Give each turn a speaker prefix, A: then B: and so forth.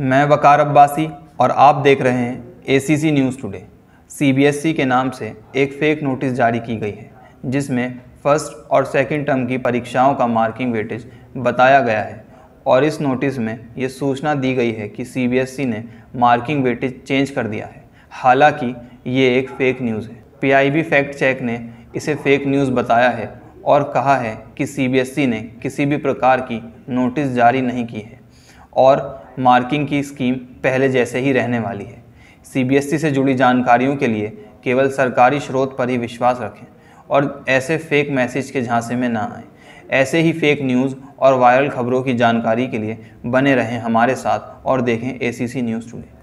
A: मैं वकार अब्बासी और आप देख रहे हैं एसीसी न्यूज़ टुडे सीबीएसई के नाम से एक फेक नोटिस जारी की गई है जिसमें फ़र्स्ट और सेकंड टर्म की परीक्षाओं का मार्किंग वेटेज बताया गया है और इस नोटिस में ये सूचना दी गई है कि सीबीएसई ने मार्किंग वेटेज चेंज कर दिया है हालांकि ये एक फ़ेक न्यूज़ है पीआईबी फैक्ट चेक ने इसे फेक न्यूज़ बताया है और कहा है कि सीबीएसई ने किसी भी प्रकार की नोटिस जारी नहीं की है और मार्किंग की स्कीम पहले जैसे ही रहने वाली है सीबीएसई e से जुड़ी जानकारियों के लिए केवल सरकारी स्रोत पर ही विश्वास रखें और ऐसे फेक मैसेज के झांसे में ना आए ऐसे ही फेक न्यूज़ और वायरल खबरों की जानकारी के लिए बने रहें हमारे साथ और देखें एसीसी न्यूज़ टुडे